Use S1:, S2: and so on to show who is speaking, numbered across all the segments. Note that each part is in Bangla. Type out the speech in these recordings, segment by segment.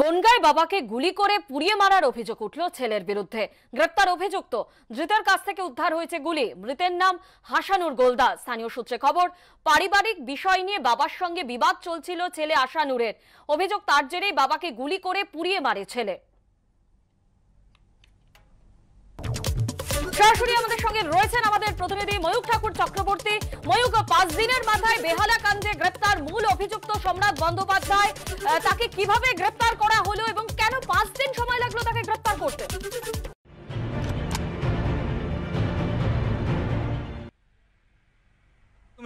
S1: বনগাঁয় বাবাকে গুলি করে পুড়িয়ে মারার অভিযোগ উঠল ছেলের বিরুদ্ধে গ্রেপ্তার অভিযুক্ত ধৃতের কাছ থেকে উদ্ধার হয়েছে গুলি মৃতের নাম হাসানুর গোলদা স্থানীয় সূত্রে খবর পারিবারিক বিষয় নিয়ে বাবার সঙ্গে বিবাদ চলছিল ছেলে আশানুরের অভিযোগ তার জেরেই বাবাকে গুলি করে পুড়িয়ে মারে ছেলে সরাসরি আমাদের সঙ্গে রয়েছেন আমাদের প্রতিনিধি ময়ূক ঠাকুর চক্রবর্তী ময়ূক পাঁচ দিনের মাথায় বেহালা কাণ্ডে গ্রেপ্তার মূল অভিযুক্ত সম্রাট বন্দ্যোপাধ্যায় তাকে কিভাবে গ্রেপ্তার করা হলো এবং কেন পাঁচ দিন সময় লাগলো তাকে গ্রেপ্তার করতে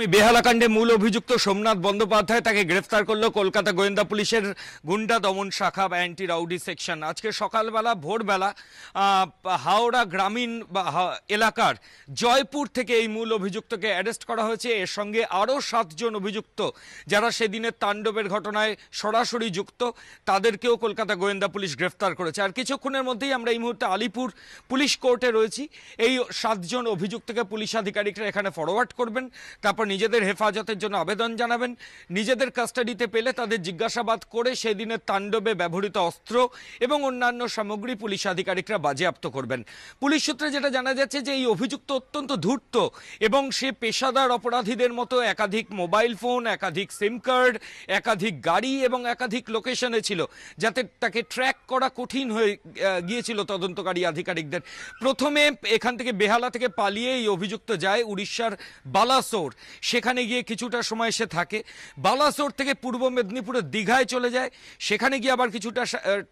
S2: আসামি বেহালাকাণ্ডে মূল অভিযুক্ত সোমনাথ বন্দ্যোপাধ্যায় তাকে গ্রেফতার করলো কলকাতা গোয়েন্দা পুলিশের গুন্ডা দমন শাখা বা অ্যান্টি রাউডি সেকশন আজকে সকালবেলা ভোরবেলা হাওড়া গ্রামীণ এলাকার জয়পুর থেকে এই মূল অভিযুক্তকে অ্যারেস্ট করা হয়েছে এর সঙ্গে আরও সাতজন অভিযুক্ত যারা সেদিনের তাণ্ডবের ঘটনায় সরাসরি যুক্ত তাদেরকেও কলকাতা গোয়েন্দা পুলিশ গ্রেফতার করেছে আর কিছুক্ষণের মধ্যেই আমরা এই মুহূর্তে আলিপুর পুলিশ কোর্টে রয়েছি এই সাতজন অভিযুক্তকে পুলিশ আধিকারিকরা এখানে ফরওয়ার্ড করবেন তারপর নিজেদের হেফাজতের জন্য আবেদন জানাবেন নিজেদের কাস্টাডিতে পেলে তাদের জিজ্ঞাসাবাদ করে সেদিনের তাণ্ডবে ব্যবহৃত অস্ত্র এবং অন্যান্য সামগ্রী পুলিশ আধিকারিকরা বাজেয়াপ্ত করবেন পুলিশ সূত্রে যেটা জানা যাচ্ছে যে এই অভিযুক্ত অত্যন্ত ধূর্ত এবং সে পেশাদার অপরাধীদের মতো একাধিক মোবাইল ফোন একাধিক সিম কার্ড একাধিক গাড়ি এবং একাধিক লোকেশনে ছিল যাতে তাকে ট্র্যাক করা কঠিন হয়ে গিয়েছিল তদন্তকারী আধিকারিকদের প্রথমে এখান থেকে বেহালা থেকে পালিয়ে এই অভিযুক্ত যায় উড়িষ্যার বালাসোর সেখানে গিয়ে কিছুটা সময় সে থাকে বালাসোর থেকে পূর্ব মেদিনীপুরে দীঘায় চলে যায় সেখানে গিয়ে আবার কিছুটা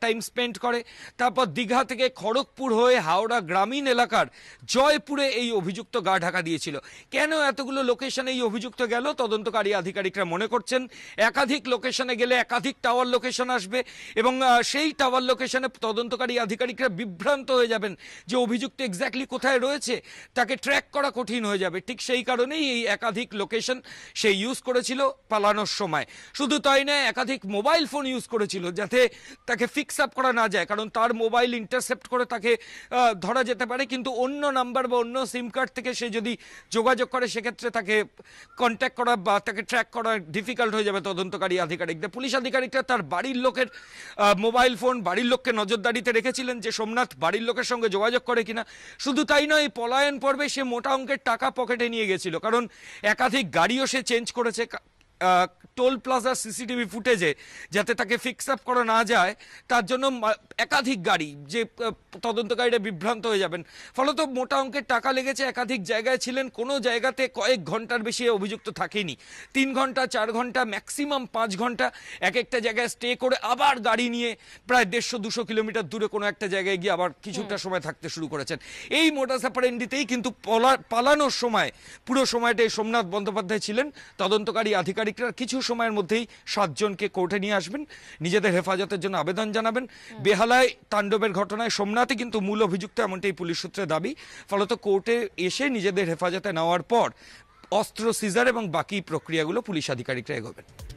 S2: টাইম স্পেন্ড করে তারপর দীঘা থেকে খড়গপুর হয়ে হাওড়া গ্রামীণ এলাকার জয়পুরে এই অভিযুক্ত গা ঢাকা দিয়েছিল কেন এতগুলো লোকেশনে এই অভিযুক্ত গেল তদন্তকারী আধিকারিকরা মনে করছেন একাধিক লোকেশনে গেলে একাধিক টাওয়ার লোকেশন আসবে এবং সেই টাওয়ার লোকেশনে তদন্তকারী আধিকারিকরা বিভ্রান্ত হয়ে যাবেন যে অভিযুক্ত এক্স্যাক্টলি কোথায় রয়েছে তাকে ট্র্যাক করা কঠিন হয়ে যাবে ঠিক সেই কারণেই এই একাধিক লোকেশন সে ইউজ করেছিল পালানোর সময় শুধু তাই নয় একাধিক মোবাইল ফোন ইউজ করেছিল যাতে তাকে ফিক্স আপ করা না যায় কারণ তার মোবাইল ইন্টারসেপ্ট করে তাকে ধরা যেতে পারে কিন্তু অন্য নাম্বার বা অন্য সিম কার্ড থেকে সে যদি যোগাযোগ করে সেক্ষেত্রে তাকে কন্ট্যাক্ট করা বা তাকে ট্র্যাক করা ডিফিকাল্ট হয়ে যাবে তদন্তকারী আধিকারিকদের পুলিশ আধিকারিকরা তার বাড়ির লোকের মোবাইল ফোন বাড়ির লোককে নজরদারিতে রেখেছিলেন যে সোমনাথ বাড়ির লোকের সঙ্গে যোগাযোগ করে কিনা শুধু তাই নয় পলায়ন পর্বে সে মোটা অঙ্কের টাকা পকেটে নিয়ে গেছিল কারণ একা একাধিক গাড়িও সে চেঞ্জ করেছে টোল প্লাজার সিসিটিভি ফুটেজে যাতে তাকে ফিক্স আপ করা না যায় তার জন্য একাধিক গাড়ি যে তদন্তকারীরা বিভ্রান্ত হয়ে যাবেন ফলত মোটা অঙ্কের টাকা লেগেছে একাধিক জায়গায় ছিলেন কোনো জায়গাতে কয়েক ঘন্টার বেশি অভিযুক্ত থাকেনি তিন ঘন্টা চার ঘন্টা ম্যাক্সিমাম পাঁচ ঘন্টা এক একটা জায়গায় স্টে করে আবার গাড়ি নিয়ে প্রায় দেড়শো দুশো কিলোমিটার দূরে কোনো একটা জায়গায় গিয়ে আবার কিছুটা সময় থাকতে শুরু করেছেন এই মোটা সাপারেন্ডিতেই কিন্তু পালানোর সময় পুরো সময়টাই সোমনাথ বন্দ্যোপাধ্যায় ছিলেন তদন্তকারী আধিকারিক ডিরেক্টর কিছু সময়ের মধ্যেই সাতজনকে কোর্টে নিয়ে আসবেন নিজেদের হেফাজতের জন্য আবেদন জানাবেন বেহালায় তাণ্ডবের ঘটনায় সোমনাথে কিন্তু মূল অভিযুক্ত এমনটাই পুলিশ সূত্রে দাবি ফলত কোর্টে এসে নিজেদের হেফাজতে নেওয়ার পর অস্ত্র সিজার এবং বাকি প্রক্রিয়াগুলো পুলিশ আধিকারিকরা এগোবেন